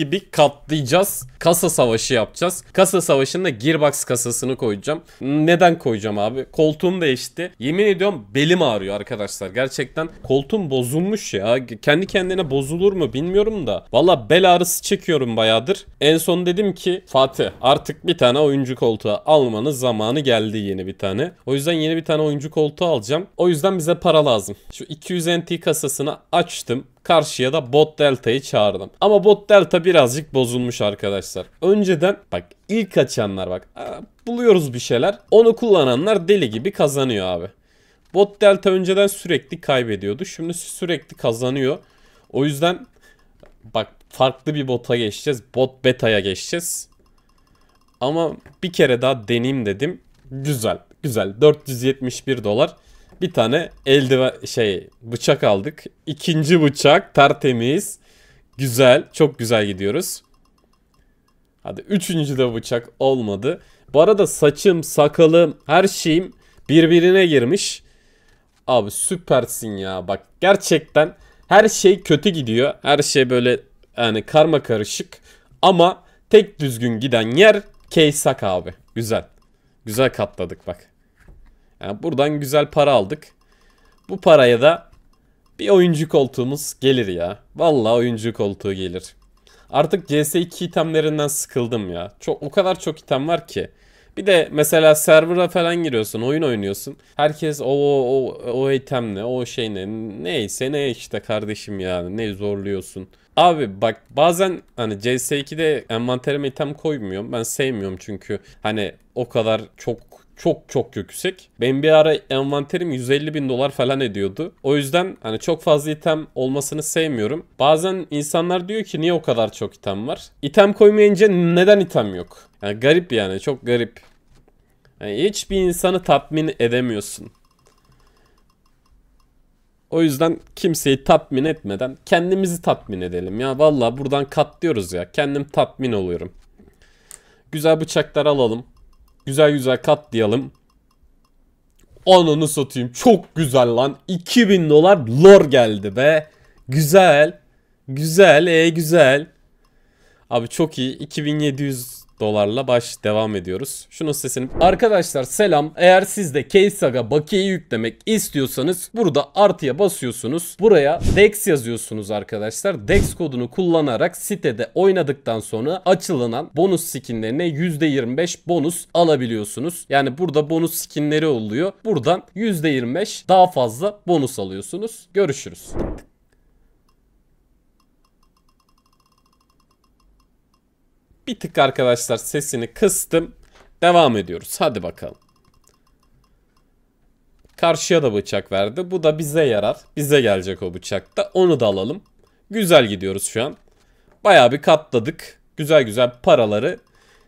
gibi katlayacağız. Kasa savaşı yapacağız. Kasa savaşında Gearbox kasasını koyacağım. Neden koyacağım abi? Koltuğum değişti. Yemin ediyorum belim ağrıyor arkadaşlar. Gerçekten koltuğum bozulmuş ya. Kendi kendine bozulur mu bilmiyorum da. Valla bel ağrısı çekiyorum bayağıdır. En son dedim ki Fatih artık bir tane oyuncu koltuğu almanın zamanı geldi yeni bir tane. O yüzden yeni bir tane oyuncu koltuğu alacağım. O yüzden bize para lazım. Şu 200 NT kasasını açtım karşıya da bot delta'yı çağırdım. Ama bot delta birazcık bozulmuş arkadaşlar. Önceden bak ilk açanlar bak buluyoruz bir şeyler. Onu kullananlar deli gibi kazanıyor abi. Bot delta önceden sürekli kaybediyordu. Şimdi sürekli kazanıyor. O yüzden bak farklı bir bota geçeceğiz. Bot beta'ya geçeceğiz. Ama bir kere daha deneyim dedim. Güzel. Güzel. 471 dolar bir tane eldiven şey bıçak aldık. İkinci bıçak tertemiz. Güzel. Çok güzel gidiyoruz. Hadi üçüncü de bıçak olmadı. Bu arada saçım, sakalım, her şeyim birbirine girmiş. Abi süpersin ya. Bak gerçekten her şey kötü gidiyor. Her şey böyle yani karma karışık. Ama tek düzgün giden yer Keysak abi. Güzel. Güzel katladık bak. Yani buradan güzel para aldık. Bu paraya da bir oyuncu koltuğumuz gelir ya. Vallahi oyuncu koltuğu gelir. Artık CS2 itemlerinden sıkıldım ya. Çok o kadar çok item var ki. Bir de mesela server'a falan giriyorsun, oyun oynuyorsun. Herkes o o o, item ne, o şey ne, neyse ne işte kardeşim yani ne zorluyorsun. Abi bak bazen hani CS2'de envanterime item koymuyorum. Ben sevmiyorum çünkü hani o kadar çok çok çok yüksek. Ben bir ara envanterim 150 bin dolar falan ediyordu. O yüzden hani çok fazla item olmasını sevmiyorum. Bazen insanlar diyor ki niye o kadar çok item var? İtem koymayınca neden item yok? Yani garip yani çok garip. Yani hiçbir insanı tatmin edemiyorsun. O yüzden kimseyi tatmin etmeden kendimizi tatmin edelim ya. Valla buradan katlıyoruz ya. Kendim tatmin oluyorum. Güzel bıçaklar alalım. Güzel güzel katlayalım. Ananı satayım. Çok güzel lan. 2000 dolar lor geldi be. Güzel. Güzel. E güzel. Abi çok iyi. 2700 dolarla baş devam ediyoruz. Şunun sesini. Arkadaşlar selam. Eğer siz de Keysaga bakiye yüklemek istiyorsanız burada artıya basıyorsunuz. Buraya DEX yazıyorsunuz arkadaşlar. DEX kodunu kullanarak sitede oynadıktan sonra açılan bonus skinlerine %25 bonus alabiliyorsunuz. Yani burada bonus skinleri oluyor. Buradan %25 daha fazla bonus alıyorsunuz. Görüşürüz. Bir tık arkadaşlar sesini kıstım. Devam ediyoruz. Hadi bakalım. Karşıya da bıçak verdi. Bu da bize yarar. Bize gelecek o bıçak da. Onu da alalım. Güzel gidiyoruz şu an. Baya bir katladık. Güzel güzel paraları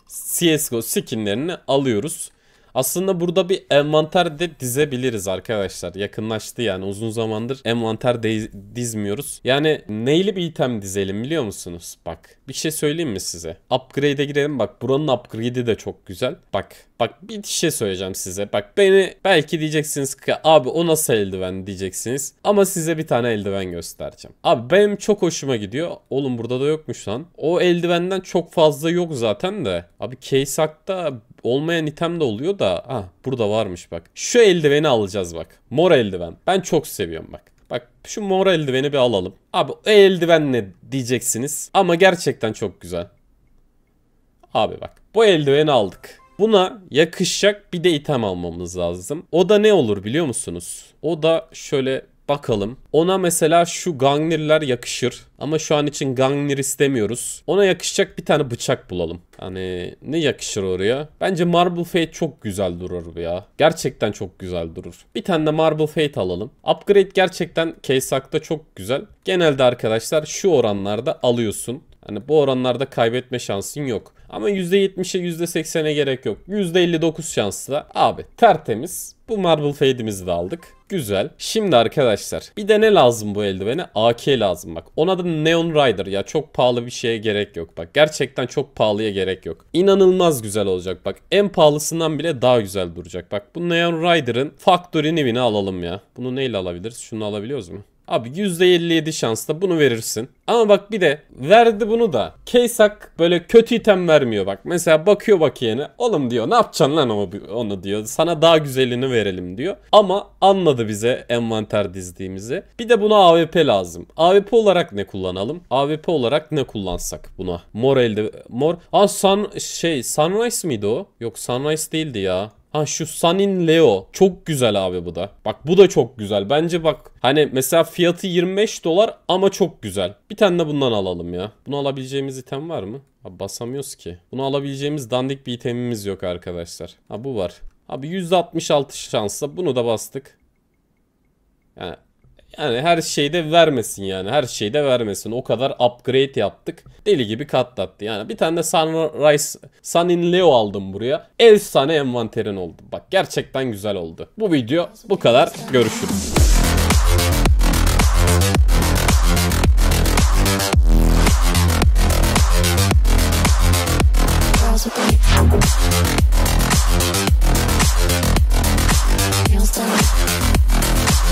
CSGO skinlerini alıyoruz. Aslında burada bir envanter de dizebiliriz arkadaşlar. Yakınlaştı yani uzun zamandır envanter de dizmiyoruz. Yani neyli bir item dizelim biliyor musunuz? Bak bir şey söyleyeyim mi size? Upgrade'e girelim bak buranın upgrade'i de çok güzel. Bak bak bir şey söyleyeceğim size. Bak beni belki diyeceksiniz ki abi o nasıl eldiven diyeceksiniz. Ama size bir tane eldiven göstereceğim. Abi benim çok hoşuma gidiyor. Oğlum burada da yokmuş lan. O eldivenden çok fazla yok zaten de. Abi Keysak'ta olmayan item de oluyor da. ha burada varmış bak. Şu eldiveni alacağız bak. Mor eldiven. Ben çok seviyorum bak. Bak şu mor eldiveni bir alalım. Abi o eldiven ne diyeceksiniz. Ama gerçekten çok güzel. Abi bak bu eldiveni aldık. Buna yakışacak bir de item almamız lazım. O da ne olur biliyor musunuz? O da şöyle Bakalım. Ona mesela şu gangnirler yakışır. Ama şu an için gangnir istemiyoruz. Ona yakışacak bir tane bıçak bulalım. Hani ne yakışır oraya? Bence Marble Fate çok güzel durur ya. Gerçekten çok güzel durur. Bir tane de Marble Fate alalım. Upgrade gerçekten Keysak'ta çok güzel. Genelde arkadaşlar şu oranlarda alıyorsun. Hani bu oranlarda kaybetme şansın yok. Ama %70'e %80'e gerek yok. %59 şansla abi tertemiz bu marble fade'imizi de aldık. Güzel. Şimdi arkadaşlar bir de ne lazım bu eldivene? AK lazım bak. Ona da Neon Rider ya çok pahalı bir şeye gerek yok. Bak gerçekten çok pahalıya gerek yok. İnanılmaz güzel olacak bak. En pahalısından bile daha güzel duracak. Bak bu Neon Rider'ın Factory Nivin'i alalım ya. Bunu neyle alabiliriz? Şunu alabiliyoruz mu? Abi %57 şansla bunu verirsin. Ama bak bir de verdi bunu da. Keysak böyle kötü item vermiyor bak. Mesela bakıyor bakiyene. Oğlum diyor ne yapacaksın lan onu, onu diyor. Sana daha güzelini verelim diyor. Ama anladı bize envanter dizdiğimizi. Bir de buna AWP lazım. AWP olarak ne kullanalım? AWP olarak ne kullansak buna? Mor elde... Mor... Aa sun, şey Sunrise miydi o? Yok Sunrise değildi ya. Ha şu Sanin Leo. Çok güzel abi bu da. Bak bu da çok güzel. Bence bak hani mesela fiyatı 25 dolar ama çok güzel. Bir tane de bundan alalım ya. Bunu alabileceğimiz item var mı? Abi basamıyoruz ki. Bunu alabileceğimiz dandik bir itemimiz yok arkadaşlar. Ha bu var. Abi %66 şansla bunu da bastık. Yani yani her şeyde vermesin yani. Her şeyde vermesin. O kadar upgrade yaptık. Deli gibi katlattı. Yani bir tane de Sunrise Sun in Leo aldım buraya. El Efsane envanterin oldu. Bak gerçekten güzel oldu. Bu video bu kadar. Görüşürüz.